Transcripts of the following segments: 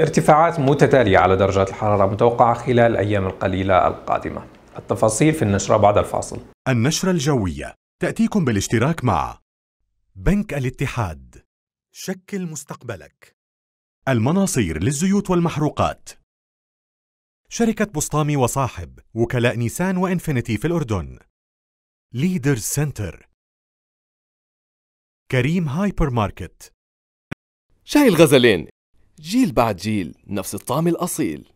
ارتفاعات متتالية على درجات الحرارة متوقعة خلال الأيام القليلة القادمة التفاصيل في النشرة بعد الفاصل النشرة الجوية تأتيكم بالاشتراك مع بنك الاتحاد شكل مستقبلك المناصير للزيوت والمحروقات شركة بسطامي وصاحب وكلاء نيسان وإنفينيتي في الأردن ليدر سنتر كريم هايبر ماركت شاي الغزلين جيل بعد جيل نفس الطعم الأصيل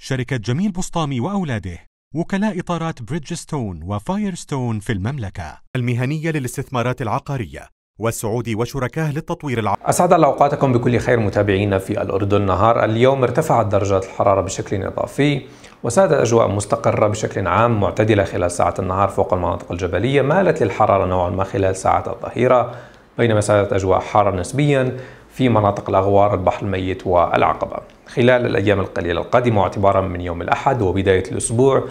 شركة جميل بسطامي وأولاده وكلاء إطارات بريدجستون وفايرستون في المملكة المهنية للاستثمارات العقارية والسعودي وشركاه للتطوير العام أسعد الله أوقاتكم بكل خير متابعينا في الأردن نهار اليوم ارتفعت درجات الحرارة بشكل إضافي وسادت أجواء مستقرة بشكل عام معتدلة خلال ساعة النهار فوق المناطق الجبلية مالت للحرارة نوعا ما خلال ساعات الظهيرة بينما سادت أجواء حارة نسبيا في مناطق الأغوار البحر الميت والعقبة خلال الأيام القليلة القادمة واعتبارا من يوم الأحد وبداية الأسبوع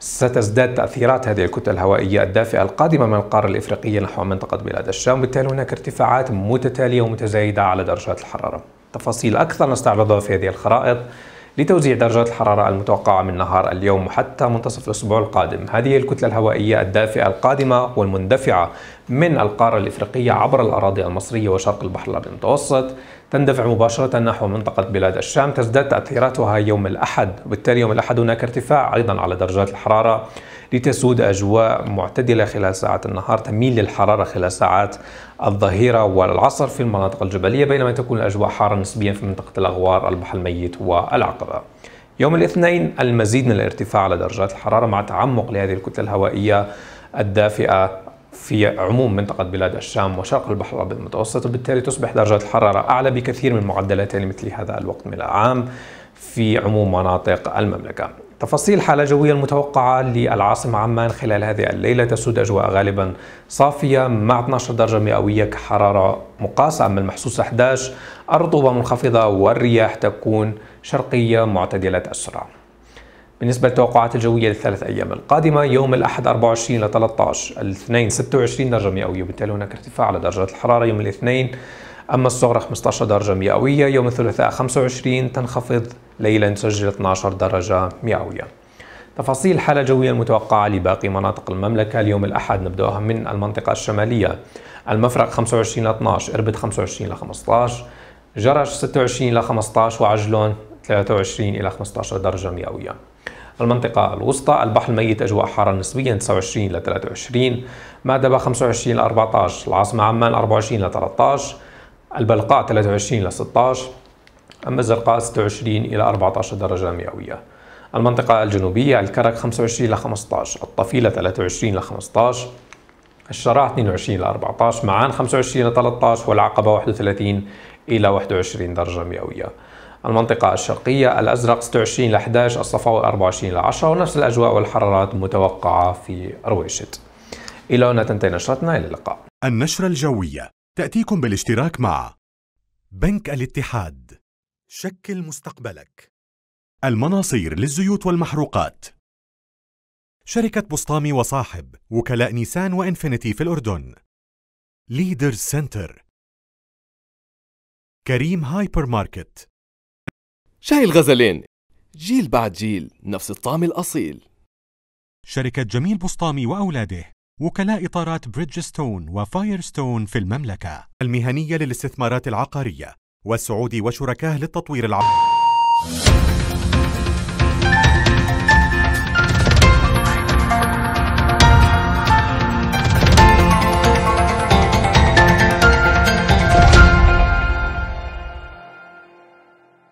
ستزداد تأثيرات هذه الكتلة الهوائية الدافئة القادمة من القارة الإفريقية نحو منطقة بلاد الشام وبالتالي هناك ارتفاعات متتالية ومتزايدة على درجات الحرارة تفاصيل أكثر نستعرضها في هذه الخرائط لتوزيع درجات الحرارة المتوقعة من نهار اليوم وحتى منتصف الأسبوع القادم هذه الكتلة الهوائية الدافئة القادمة والمندفعة من القارة الإفريقية عبر الأراضي المصرية وشرق البحر الأبيض المتوسط تندفع مباشرة نحو منطقة بلاد الشام تزداد تأثيراتها يوم الأحد وبالتالي يوم الأحد هناك ارتفاع أيضا على درجات الحرارة لتسود أجواء معتدلة خلال ساعات النهار تميل للحرارة خلال ساعات الظهيرة والعصر في المناطق الجبلية بينما تكون الأجواء حارة نسبيا في منطقة الأغوار البحر الميت والعقبة يوم الاثنين المزيد من الارتفاع على درجات الحرارة مع تعمق لهذه الكتلة الهوائية الدافئة في عموم منطقة بلاد الشام وشرق البحر الأبيض المتوسط وبالتالي تصبح درجات الحرارة أعلى بكثير من معدلات مثل هذا الوقت من العام في عموم مناطق المملكة تفاصيل حالة جوية المتوقعة للعاصمة عمان خلال هذه الليلة تسود أجواء غالبا صافية مع 12 درجة مئوية كحرارة مقاسة أما المحسوس 11 الرطوبة منخفضة والرياح تكون شرقية معتدلة السرعة بالنسبة للتوقعات الجوية للثلاث أيام القادمة يوم الأحد 24 ل 13 الاثنين 26 درجة مئوية وبالتالي هناك ارتفاع على درجات الحرارة يوم الاثنين أما الصغرى 15 درجة مئوية يوم الثلاثاء 25 تنخفض ليلا تسجل 12 درجة مئوية تفاصيل الحالة الجوية المتوقعة لباقي مناطق المملكة اليوم الأحد نبدأها من المنطقة الشمالية المفرق 25 ل 12 إربد 25 ل 15 جرش 26 ل 15 وعجلون 23 إلى 15 درجة مئوية المنطقة الوسطى البحر الميت أجواء حارة نسبيا 29 ل 23 مادبة 25 ل 14 العاصمة عمان 24 ل 13 البلقاء 23 إلى 16 أما الزرقاء 26 إلى 14 درجة مئوية المنطقة الجنوبية الكرك 25 إلى 15 الطفيلة 23 إلى 15 الشراع 22 إلى 14 معان 25 إلى 13 والعقبة 31 إلى 21 درجة مئوية المنطقة الشرقية الأزرق 26 إلى 11 الصفاوي 24 إلى 10 ونفس الأجواء والحرارات متوقعة في رويشت إلى هنا تنتهي نشرتنا إلى اللقاء النشرة الجوية تأتيكم بالاشتراك مع بنك الاتحاد شكل مستقبلك المناصير للزيوت والمحروقات شركة بسطامي وصاحب وكلاء نيسان وإنفينيتي في الأردن ليدرز سنتر كريم هايبر ماركت شاي الغزلين جيل بعد جيل نفس الطعم الأصيل شركة جميل بسطامي وأولاده وكلاء إطارات بريدجستون وفايرستون في المملكة المهنية للاستثمارات العقارية والسعودي وشركاه للتطوير العقاري